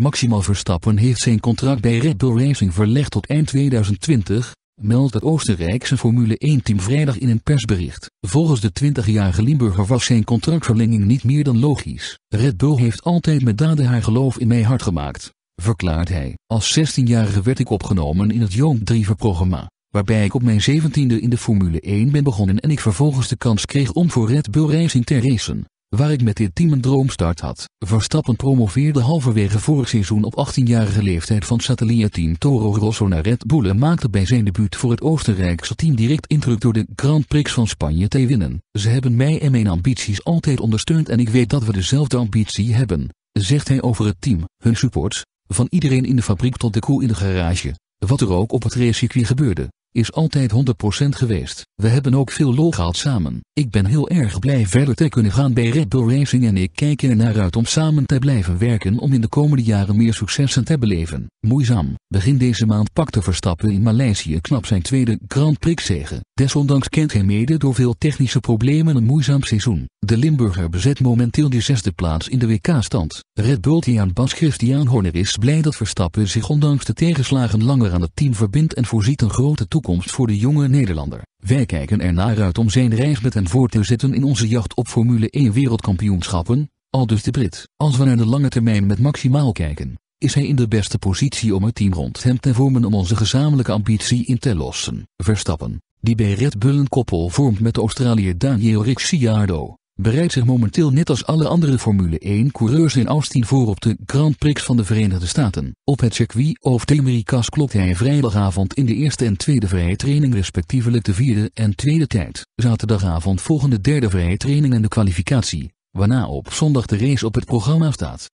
Maximaal Verstappen heeft zijn contract bij Red Bull Racing verlegd tot eind 2020, meldt het Oostenrijkse Formule 1-team vrijdag in een persbericht. Volgens de 20-jarige Limburger was zijn contractverlenging niet meer dan logisch. Red Bull heeft altijd met daden haar geloof in mij hard gemaakt, verklaart hij. Als 16-jarige werd ik opgenomen in het Young Driver-programma, waarbij ik op mijn 17e in de Formule 1 ben begonnen en ik vervolgens de kans kreeg om voor Red Bull Racing te racen waar ik met dit team een droomstart had. Verstappen promoveerde halverwege vorig seizoen op 18-jarige leeftijd van satellietteam Toro Rosso naar Red Bull en maakte bij zijn debuut voor het Oostenrijkse team direct indruk door de Grand Prix van Spanje te winnen. Ze hebben mij en mijn ambities altijd ondersteund en ik weet dat we dezelfde ambitie hebben, zegt hij over het team, hun supports, van iedereen in de fabriek tot de koe in de garage, wat er ook op het racecircuit gebeurde. Is altijd 100% geweest. We hebben ook veel lol gehad samen. Ik ben heel erg blij verder te kunnen gaan bij Red Bull Racing en ik kijk er naar uit om samen te blijven werken om in de komende jaren meer successen te beleven. Moeizaam. Begin deze maand pakte Verstappen in Maleisië knap zijn tweede Grand Prix zegen. Desondanks kent hij mede door veel technische problemen een moeizaam seizoen. De Limburger bezet momenteel de zesde plaats in de WK-stand. Red Bull-tiaan Bas Christian Horner is blij dat Verstappen zich ondanks de tegenslagen langer aan het team verbindt en voorziet een grote toekomst voor de jonge Nederlander. Wij kijken ernaar uit om zijn reis met hen voor te zetten in onze jacht op Formule 1 wereldkampioenschappen, al dus de Brit. Als we naar de lange termijn met maximaal kijken, is hij in de beste positie om het team rond hem te vormen om onze gezamenlijke ambitie in te lossen. Verstappen, die bij Red Bull een koppel vormt met de Australiër Daniel Ricciardo bereidt zich momenteel net als alle andere Formule 1 coureurs in Austin voor op de Grand Prix van de Verenigde Staten. Op het circuit of de Amerika's klopt hij vrijdagavond in de eerste en tweede vrije training respectievelijk de vierde en tweede tijd. Zaterdagavond volgende derde vrije training en de kwalificatie, waarna op zondag de race op het programma staat.